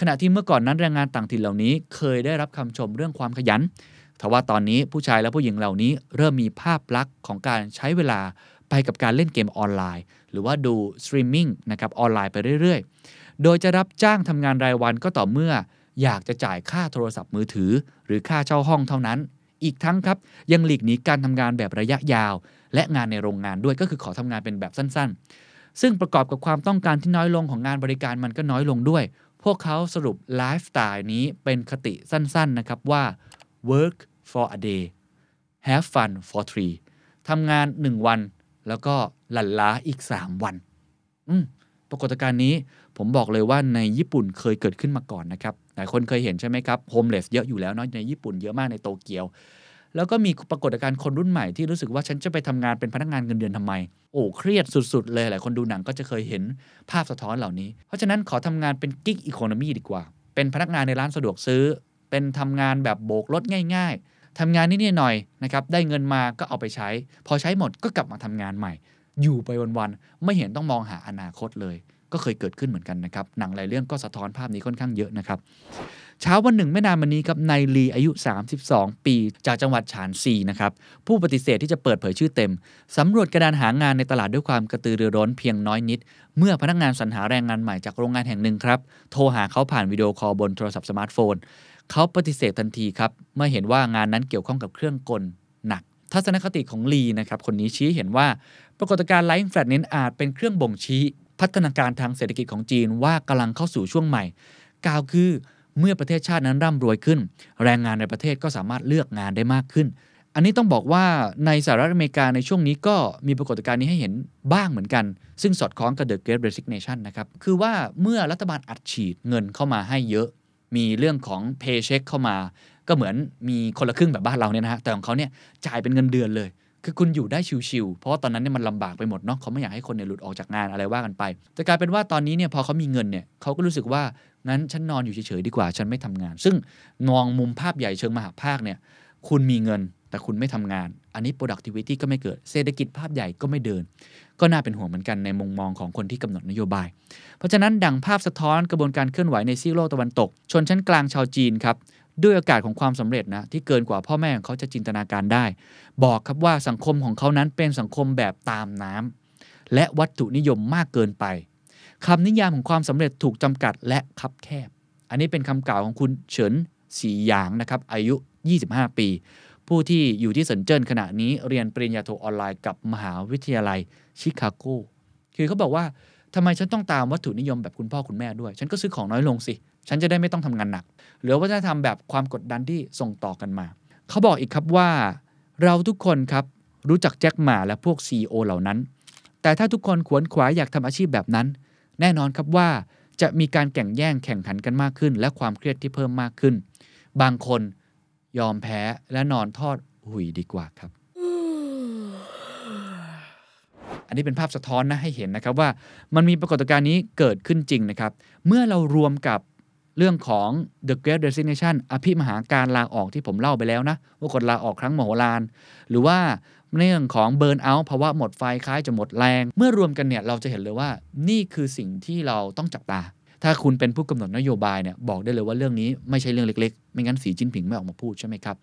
ขณะที่เมื่อก่อนนั้นแรงงานต่างถิ่นเหล่านี้เคยได้รับคำชมเรื่องความขยันทว่าตอนนี้ผู้ชายและผู้หญิงเหล่านี้ เริ่มมีภาพลักษณ์ของการใช้เวลาไปกับการเล่นเกมออนไลน์ หรือว่าดูสตรีมมิ่งนะครับออนไลน์ไปเรื่อยๆโดยจะรับจ้างทำงานรายวันก็ต่อเมื่ออยากจะจ่ายค่าโทรศัพท์มือถือ หรือค่าเช่าห้องเท่านั้นอีกทั้งครับยังหลีกหนีการทำงานแบบระยะยาว และงานในโรงงานด้วยก็คือขอทำงานเป็นแบบสั้นๆ ซึ่งประกอบกับความต้องการที่น้อยลงของงานบริการมันก็น้อยลงด้วย พวกเขาสรุปไลฟ์สไตล์นี้เป็นคติสั้นๆนะครับว่า work for a day have fun for three ทำงาน 1 วัน แล้วก็หลั่นล้าอีก 3 วัน อืมปรากฏการณ์นี้ผมบอกเลยว่าในญี่ปุ่นเคยเกิดขึ้นมาก่อนนะครับลายคนเคยเห็นใช่ไหมครับโฮมเลสเยอะอยู่แล้วเนาะในญี่ปุ่นเยอะมากในโตเกียว แล้วก็มีปรากฏการณ์คนรุ่นใหม่ที่รู้สึกว่าฉันจะไปทำงานเป็นพนักงานเงินเดือนทำไม โอ้เครียดสุดๆ เลยหลายคนดูหนัง ก็จะเคยเห็นภาพสะท้อนเหล่านี้เพราะฉะนั้นขอทำงานเป็นกิ๊กอีโคโนมีดีกว่า เป็นพนักงานในร้านสะดวกซื้อ เป็นทำงานแบบโบกรถง่าย ๆ ทำงานนิดๆหน่อยนะครับได้เงินมาก็เอาไปใช้ พอใช้หมดก็กลับมาทำงานใหม่ อยู่ไปวันๆไม่เห็นต้องมองหาอนาคตเลยก็เคยเกิดขึ้นเหมือนกันนะครับหนังหลายเรื่องก็สะท้อนภาพนี้ค่อนข้างเยอะนะครับ เช้าวันหนึ่งไม่นานมานี้ครับนายลีอายุ 32 ปีจากจังหวัดฉานซีนะครับ ผู้ปฏิเสธที่จะเปิดเผยชื่อเต็ม สำรวจกระดานหางานในตลาดด้วยความกระตือรือร้นเพียงน้อยนิด เมื่อพนักงานสรรหาแรงงานใหม่จากโรงงานแห่งหนึ่งครับโทรหาเขาผ่านวิดีโอคอลบนโทรศัพท์สมาร์ทโฟนเขาปฏิเสธทันทีครับเมื่อเห็นว่างานนั้นเกี่ยวข้องกับเครื่องกลหนัก ทัศนคติของลีนะครับคนนี้ชี้เห็นว่าปรากฏการณ์ไลฟ์แฟลตเน้นอาจเป็นเครื่องบ่งชี้พัฒนาการทางเศรษฐกิจของจีนว่ากำลังเข้าสู่ช่วงใหม่ กล่าวคือเมื่อประเทศชาตินั้นร่ำรวยขึ้น แรงงานในประเทศก็สามารถเลือกงานได้มากขึ้น อันนี้ต้องบอกว่าในสหรัฐอเมริกาในช่วงนี้ก็มีปรากฏการณ์นี้ให้เห็นบ้างเหมือนกัน ซึ่งสอดคล้องกับ The Great Resignation นะครับ คือว่าเมื่อรัฐบาลอัดฉีดเงินเข้ามาให้เยอะ มีเรื่องของ paycheck เข้ามา ก็เหมือนมีคนละครึ่งแบบบ้านเราเนี่ยนะฮะแต่ของเขาเนี่ยจ่ายเป็นเงินเดือนเลยคือคุณอยู่ได้ชิวๆ เพราะว่าตอนนั้นเนี่ยมันลำบากไปหมดเนาะเขาไม่อยากให้คนเนี่ยหลุดออกจากงานอะไรว่ากันไป แต่กลายเป็นว่าตอนนี้เนี่ยพอเขามีเงินเนี่ยเขาก็รู้สึกว่างั้นฉันนอนอยู่เฉยๆดีกว่า ฉันไม่ทำงาน ซึ่งมองมุมภาพใหญ่เชิงมหาภาคเนี่ยคุณมีเงิน แต่คุณไม่ทำงาน อันนี้ productivity ก็ไม่เกิดเศรษฐกิจภาพใหญ่ก็ไม่เดิน ก็น่าเป็นห่วงเหมือนกันในมุมมองของคนที่กำหนดนโยบาย เพราะฉะนั้นดังภาพสะท้อนกระบวนการเคลื่อนไหวในซีโลกตะวันตก ชนชั้นกลางชาวจีนครับด้วยโอกาสของความสำเร็จนะที่เกินกว่าพ่อแม่ของเขาจะจินตนาการได้ บอกครับว่าสังคมของเขานั้นเป็นสังคมแบบตามน้ำ และวัตถุนิยมมากเกินไป คำนิยามของความสำเร็จถูกจำกัดและคับแคบ อันนี้เป็นคำกล่าวของคุณเฉินสีหยางนะครับอายุ 25 ปี ผู้ที่อยู่ที่เซินเจิ้นขณะนี้เรียนปริญญาโทออนไลน์กับมหาวิทยาลัยชิคาโกคือเขาบอกว่าทำไมฉันต้องตามวัตถุนิยมแบบคุณพ่อคุณแม่ด้วย ฉันก็ซื้อของน้อยลงสิเฉันจะได้ไม่ต้องทำงานหนัก หรือวัฒนธรรมแบบความกดดันที่ส่งต่อกันมา เขาบอกอีกครับว่าเราทุกคนครับรู้จักแจ็คหมาและพวก c e อเหล่านั้น แต่ถ้าทุกคนขวนขวายอยากทำอาชีพแบบนั้น แน่นอนครับว่าจะมีการแข่งแย่งแข่งขันกันมากขึ้น และความเครียดที่เพิ่มมากขึ้น บางคนยอมแพ้และนอนทอดหุยดีกว่าครับ อันนี้เป็นภาพสะท้อนนะให้เห็นนะครับว่า มันมีปรากฏการณ์นี้เกิดขึ้นจริงนะครับ เมื่อเรารวมกับเรื่องของ The Great Resignation อภิมหาการลาออกที่ผมเล่าไปแล้วนะ ว่าคนลาออกครั้งมโหลาน หรือว่าเรื่องของเบิร์นเอาท์ภาวะหมดไฟคล้ายจะหมดแรง เมื่อรวมกันเนี่ยเราจะเห็นเลยว่า นี่คือสิ่งที่เราต้องจับตา ถ้าคุณเป็นผู้กำหนดนโยบายเนี่ยบอกได้เลยว่าเรื่องนี้ไม่ใช่เรื่องเล็กๆ ไม่งั้นสีจิ้นผิงไม่ออกมาพูดใช่ไหมครับ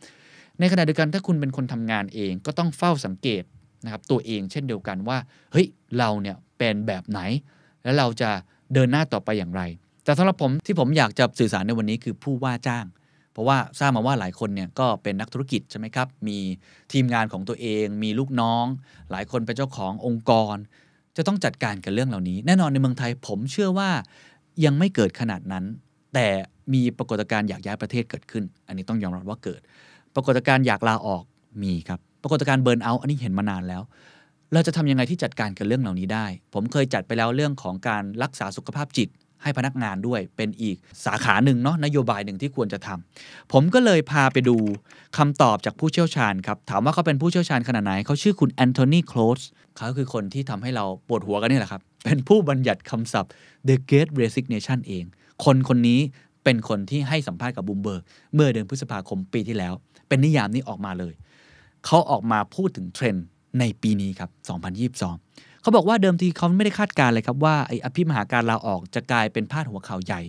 ในขณะเดียวกันถ้าคุณเป็นคนทำงานเองก็ต้องเฝ้าสังเกตนะครับตัวเองเช่นเดียวกันว่า เฮ้ยเราเนี่ยเป็นแบบไหน แล้วเราจะเดินหน้าต่อไปอย่างไรแต่สำหรับผม ที่ผมอยากจะสื่อสารในวันนี้คือผู้ว่าจ้าง เพราะว่าทราบมาว่าหลายคนเนี่ยก็เป็นนักธุรกิจ ใช่ไหมครับ มีทีมงานของตัวเอง มีลูกน้อง หลายคนเป็นเจ้าขององค์กร จะต้องจัดการกับเรื่องเหล่านี้ แน่นอนในเมืองไทยผมเชื่อว่ายังไม่เกิดขนาดนั้น แต่มีปรากฏการณ์อยากย้ายประเทศเกิดขึ้น อันนี้ต้องยอมรับว่าเกิด ปรากฏการณ์อยากลาออกมีครับ ปรากฏการณ์เบิร์นเอาท์อันนี้เห็นมานานแล้ว เราจะทำยังไงที่จัดการกับเรื่องเหล่านี้ได้ ผมเคยจัดไปแล้วเรื่องของการรักษาสุขภาพจิตให้พนักงานด้วยเป็นอีกสาขาหนึ่งเนาะนโยบายหนึ่งที่ควรจะทำ ผมก็เลยพาไปดู คำตอบจากผู้เชี่ยวชาญครับ ถามว่าเขาเป็นผู้เชี่ยวชาญขนาดไหน เขาชื่อคุณแอนโทนีโคลสเขาคือคนที่ทำให้เราปวดหัวกันนี่แหละครับ เป็นผู้บัญญัติคำศัพท์ The Great Resignation เอง คนคนนี้เป็นคนที่ให้สัมภาษณ์กับบูมเบิร์กเมื่อเดือนพฤษภาคมปีที่แล้ว เป็นนิยามนี้ออกมาเลยเขาออกมาพูดถึงเทรนด์ในปีนี้ครับ2022เขาบอกว่าเดิมทีเขาไม่ได้คาดการเลยครับว่าไอ้อภิมหาการลาออกจะกลายเป็นพาดหัวข่าวใหญ่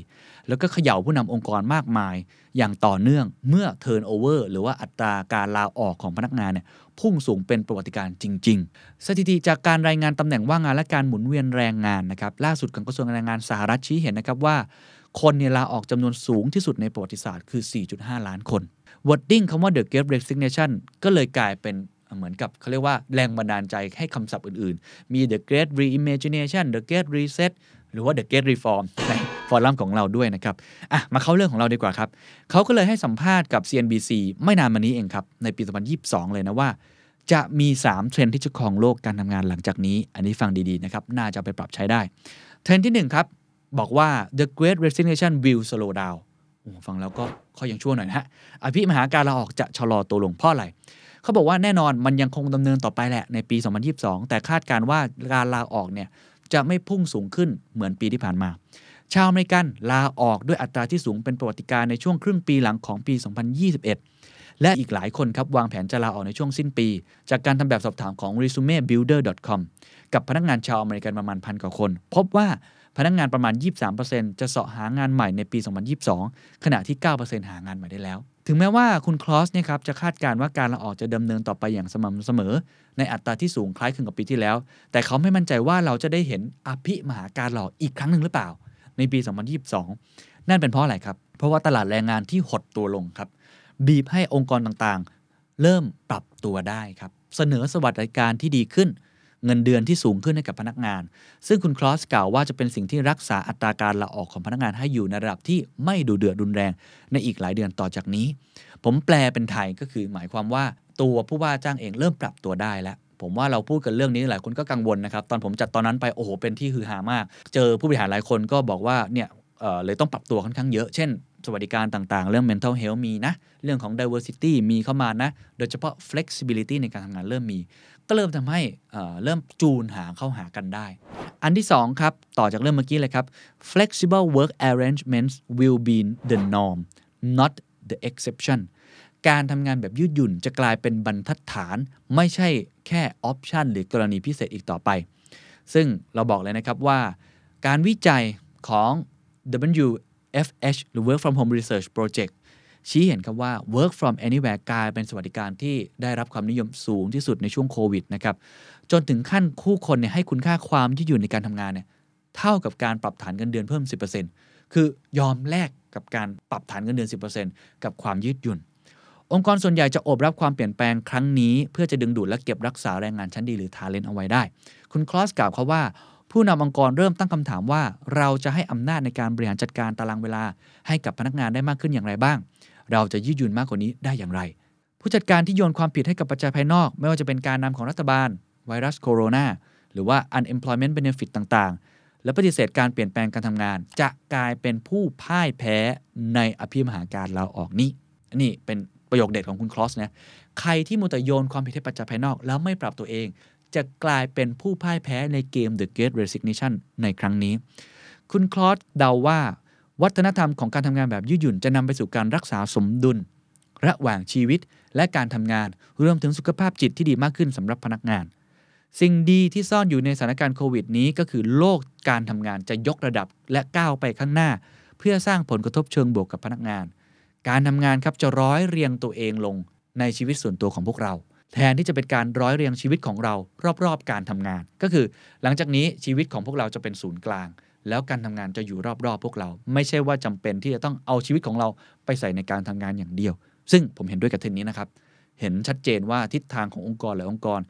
แล้วก็เขย่าผู้นำองค์กรมากมาย อย่างต่อเนื่องเมื่อเทิร์นโอเวอร์หรือว่าอัตราการลาออกของพนักงานเนี่ยพุ่งสูงเป็นประวัติการจริง ๆ สถิติจากการรายงานตำแหน่งว่างงานและการหมุนเวียนแรงงานนะครับล่าสุดของกระทรวงแรงงานสหรัฐชี้เห็นนะครับว่า คนเนี่ยลาออกจำนวนสูงที่สุดในประวัติศาสตร์คือ 4.5 ล้านคนวอร์ดดิ้งคำว่า the great resignation ก็เลยกลายเป็นเหมือนกับเขาเรียกว่าแรงบันดาลใจให้คำศัพท์อื่นๆ มี the great reimagination the great reset หรือว่า the great reform ในฟอรัมของเราด้วยนะครับ อ่ะ มาเข้าเรื่องของเราดีกว่าครับ เขาก็เลยให้สัมภาษณ์กับ CNBC ไม่นานมานี้เองครับ ในปี2022 เลยนะว่า จะมี 3 เทรนที่จะครองโลกการทำงานหลังจากนี้ อันนี้ฟังดีๆนะครับ น่าจะไปปรับใช้ได้ เทรนที่1ครับบอกว่า the great resignation will slow down ฟังแล้วก็ข้อยังชั่วหน่อยนะฮะ อภิมหาการลาออกจะชะลอตัวลงเพราะอะไรเขาบอกว่าแน่นอนมันยังคงดำเนินต่อไปแหละในปี 2022 แต่คาดการว่าการลาออกเนี่ยจะไม่พุ่งสูงขึ้นเหมือนปีที่ผ่านมา ชาวอเมริกันลาออกด้วยอัตราที่สูงเป็นประวัติการในช่วงครึ่งปีหลังของปี 2021 และอีกหลายคนครับวางแผนจะลาออกในช่วงสิ้นปี จากการทำแบบสอบถามของ resumebuilder.com กับพนักงานชาวอเมริกันประมาณพันกว่าคน พบว่าพนักงานประมาณ 23%จะเสาะหางานใหม่ในปี 2022 ขณะที่ 9%หางานใหม่ได้แล้วถึงแม้ว่าคุณคลอสเนี่ยครับจะคาดการณ์ว่าการลาออกจะดำเนินต่อไปอย่างสม่ำเสมอ ในอัตราที่สูงคล้ายคลึงกับปีที่แล้ว แต่เขาไม่มั่นใจว่าเราจะได้เห็นอภิมหาการหลอกอีกครั้งหนึ่งหรือเปล่า ในปี 2022 นั่นเป็นเพราะอะไรครับ เพราะว่าตลาดแรงงานที่หดตัวลงครับ บีบให้องค์กรต่างๆ เริ่มปรับตัวได้ครับเสนอสวัสดิการที่ดีขึ้นเงินเดือนที่สูงขึ้นให้กับพนักงาน ซึ่งคุณคลอสกล่าวว่าจะเป็นสิ่งที่รักษาอัตราการลาออกของพนักงานให้อยู่ ในระดับที่ไม่ดูเดือดรุนแรง ในอีกหลายเดือนต่อจากนี้ ผมแปลเป็นไทยก็คือหมายความว่าตัวผู้ว่าจ้างเองเริ่มปรับตัวได้แล้ว ผมว่าเราพูดกันเรื่องนี้หลายคนก็กังวลนะครับ ตอนผมจัดตอนนั้นไปโอ้โหเป็นที่ฮือฮามาก เจอผู้บริหารหลายคนก็บอกว่าเนี่ยเเลยต้องปรับตัวค่อนข้างเยอะเช่นสวัสดิการต่าง ๆ เรื่อง mental health มีนะเรื่องของ diversity มีเข้ามานะ โดยเฉพาะ flexibility ในการทำงานเริ่มมีก็เริ่มทำให้เริ่มจูนหาเข้าหากันได้ อันที่2ครับ ต่อจากเรื่องเมื่อกี้เลยครับ flexible work arrangements will be the norm not the exception การทำงานแบบยืดหยุ่นจะกลายเป็นบรรทัดฐานไม่ใช่แค่ออปชันหรือกรณีพิเศษอีกต่อไป ซึ่งเราบอกเลยนะครับว่า การวิจัยของ WFH หรือ Work from Home Research Project ชี้เห็นครับว่า work from anywhere กลายเป็นสวัสดิการที่ได้รับความนิยมสูงที่สุดในช่วงโควิดนะครับจนถึงขั้นคู่คนเนี่ยให้คุณค่าความยืดหยุ่นในการทำงานเนี่ยเท่ากับการปรับฐานเงินเดือนเพิ่ม 10%คือยอมแลกกับการปรับฐานเงินเดือน 10%กับความยืดหยุ่น องค์กรส่วนใหญ่จะโอบรับความเปลี่ยนแปลงครั้งนี้ เพื่อจะดึงดูดและเก็บรักษาแรงงานชั้นดีหรือทาเลนต์เอาไว้ได้ คุณคลอสกล่าวเขาว่าผู้นำองค์กรเริ่มตั้งคำถามว่า เราจะให้อำนาจในการบริหารจัดการตารางเวลาให้กับพนักงานได้มากขึ้นอย่างไรบ้าง เราจะยืดหยุ่นมากกว่านี้ได้อย่างไร ผู้จัดการที่โยนความผิดให้กับปัจจัยภายนอก ไม่ว่าจะเป็นการนำของรัฐบาลไวรัสโคโรนา หรือว่า unemployment benefit ต่าง ๆ และปฏิเสธการเปลี่ยนแปลงการทำงาน จะกลายเป็นผู้พ่ายแพ้ในอภิมหาการเราออกนี้นี่เป็นประโยคเด็ดของคุณคลอสนะใครที่มุตโยนความผิดให้ปัจจัยภายนอกแล้วไม่ปรับตัวเองจะกลายเป็นผู้พ่ายแพ้ในเกม The Great Resignation ในครั้งนี้ คุณคลอสเดาว่า วัฒนธรรมของการทำงานแบบยืดหยุ่นจะนำไปสู่การรักษาสมดุล ระหว่างชีวิตและการทำงานรวมถึงสุขภาพจิตที่ดีมากขึ้นสำหรับพนักงาน สิ่งดีที่ซ่อนอยู่ในสถานการณ์โควิดนี้ก็คือโลกการทำงานจะยกระดับและก้าวไปข้างหน้า เพื่อสร้างผลกระทบเชิงบวกกับพนักงาน การทำงานครับจะร้อยเรียงตัวเองลงในชีวิตส่วนตัวของพวกเราแทนที่จะเป็นการร้อยเรียงชีวิตของเรารอบๆการทำงาน ก็คือหลังจากนี้ชีวิตของพวกเราจะเป็นศูนย์กลาง แล้วการทำงานจะอยู่รอบ ๆ พวกเราไม่ใช่ว่าจำเป็นที่จะต้องเอาชีวิตของเราไปใส่ในการทำงานอย่างเดียว ซึ่งผมเห็นด้วยกับเทรนนี้นะครับเห็นชัดเจนว่าทิศทางขององค์กรหลายองค์กร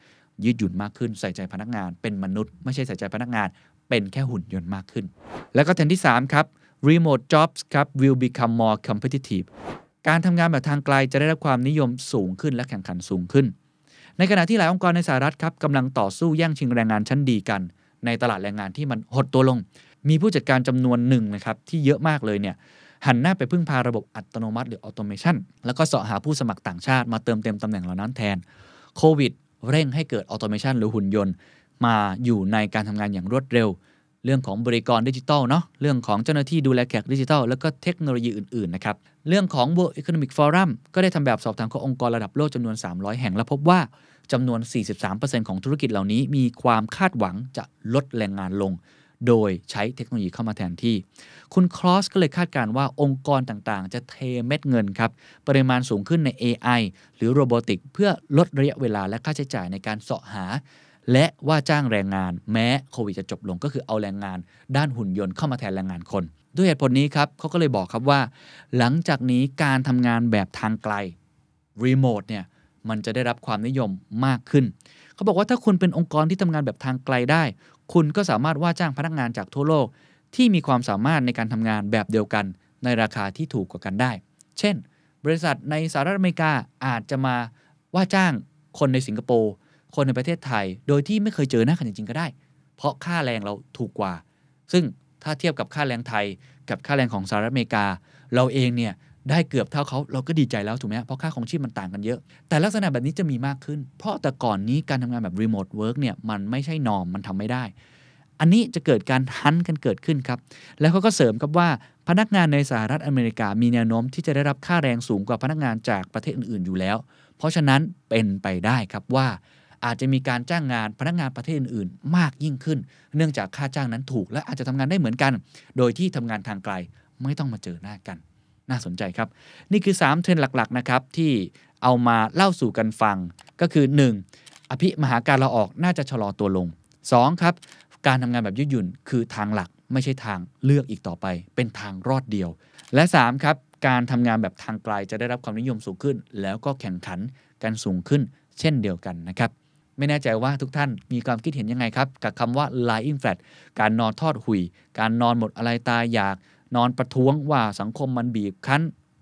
ยืดหยุ่นมากขึ้นใส่ใจพนักงาน เป็นมนุษย์ไม่ใช่ใส่ใจพนักงาน เป็นแค่หุ่นยนต์มากขึ้น แล้วก็เทรนที่3ครับ remote jobs ครับ will become more competitive การทำงานแบบทางไกลจะได้รับความนิยมสูงขึ้นและแข่งขันสูงขึ้นในขณะที่หลายองค์กรในสหรัฐครับกำลังต่อสู้แย่งชิงแรงงานชั้นดีกัน ในตลาดแรงงานที่มันหดตัวลง มีผู้จัดการจำนวนหนึ่งนะครับที่เยอะมากเลยเนี่ยหันหน้าไปพึ่งพาระบบอัตโนมัติหรือออโตเมชันแล้วก็เสาะหาผู้สมัครต่างชาติมาเติมเต็มตำแหน่งเหล่านั้นแทนโควิดเร่งให้เกิดออโตเมชันหรือหุ่นยนต์ มาอยู่ในการทำงานอย่างรวดเร็วเรื่องของบริกรดิจิทัลเนาะเรื่องของเจ้าหน้าที่ดูแลแขกดิจิทัลแล้วก็เทคโนโลยีอื่นๆนะครับเรื่องของ World Economic Forum ก็ได้ทำแบบสอบถามขององค์กรระดับโลกจำนวน 300 แห่ง และพบว่าจำนวน 43%ของธุรกิจเหล่านี้ มีความคาดหวังจะลดแรงงานลง โดยใช้เทคโนโลยีเข้ามาแทนที่ คุณคลอสก็เลยคาดการว่าองค์กรต่างๆ จะเทเม็ดเงินครับปริมาณสูงขึ้นใน AI หรือโรบอติกเพื่อลดระยะเวลาและค่าใช้จ่ายในการเสาะหาและว่าจ้างแรงงานแม้โควิดจะจบลงก็คือเอาแรงงาน ด้านหุ่นยนต์เข้ามาแทนแรงงานคน ด้วยเหตุผลนี้ครับเขาก็เลยบอกครับว่า หลังจากนี้การทำงานแบบทางไกลรีโมทเนี่ยมันจะได้รับความนิยมมากขึ้นเขาบอกว่าถ้าคุณเป็นองค์กรที่ทำงานแบบทางไกลได้ คุณก็สามารถว่าจ้างพนักงานจากทั่วโลก ที่มีความสามารถในการทำงานแบบเดียวกัน ในราคาที่ถูกกว่ากันได้ เช่น บริษัทในสหรัฐอเมริกาอาจจะมาว่าจ้างคนในสิงคโปร์คนในประเทศไทยโดยที่ไม่เคยเจอหน้ากันจริงๆ ก็ได้ เพราะค่าแรงเราถูกกว่า ซึ่งถ้าเทียบกับค่าแรงไทยกับค่าแรงของสหรัฐอเมริกา เราเองเนี่ย ได้เกือบเท่าเขาเราก็ดีใจแล้วถูกไหม เพราะค่าของชีพมันต่างกันเยอะ แต่ลักษณะแบบนี้จะมีมากขึ้น เพราะแต่ก่อนนี้การทำงานแบบรีโมทเวิร์กเนี่ยมันไม่ใช่นอมมันทำไม่ได้ อันนี้จะเกิดการฮันกันเกิดขึ้นครับ แล้วเขาก็เสริมครับว่าพนักงานในสหรัฐอเมริกามีแนวโน้ม ที่จะได้รับค่าแรงสูงกว่าพนักงานจากประเทศอื่น ๆอยู่แล้ว เพราะฉะนั้นเป็นไปได้ครับว่าอาจจะมีการจ้างงานพนักงานประเทศอื่นๆมากยิ่งขึ้น เนื่องจากค่าจ้างนั้นถูก และอาจจะทำงานได้เหมือนกัน โดยที่ทำงานทางไกลไม่ต้องมาเจอหน้ากัน น่าสนใจครับ นี่คือ 3เทรนด์หลักๆ นะครับที่เอามาเล่าสู่กันฟังก็คือ 1. อภิมหาการลาออกน่าจะชะลอตัวลง 2. ครับ การทำงานแบบยืดหยุ่นคือทางหลักไม่ใช่ทางเลือกอีกต่อไป เป็นทางรอดเดียว และ3ครับการทำงานแบบทางไกลจะได้รับความนิยมสูงขึ้น แล้วก็แข่งขันกันสูงขึ้น เช่นเดียวกันนะครับไม่แน่ใจว่าทุกท่านมีความคิดเห็นยังไงครับ กับคำว่า lying flat การนอนทอดหุยการนอนหมดอะไรตายอยาก นอนประท้วงว่าสังคมมันบีบ คั้น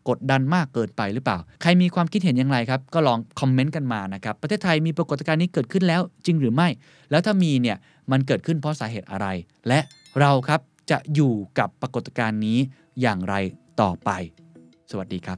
กดดันมากเกินไปหรือเปล่า ใครมีความคิดเห็นอย่างไรครับ ก็ลองคอมเมนต์กันมานะครับ ประเทศไทยมีปรากฏการณ์นี้เกิดขึ้นแล้วจริงหรือไม่ แล้วถ้ามีเนี่ยมันเกิดขึ้นเพราะสาเหตุอะไร และเราครับจะอยู่กับปรากฏการณ์นี้อย่างไรต่อไป สวัสดีครับ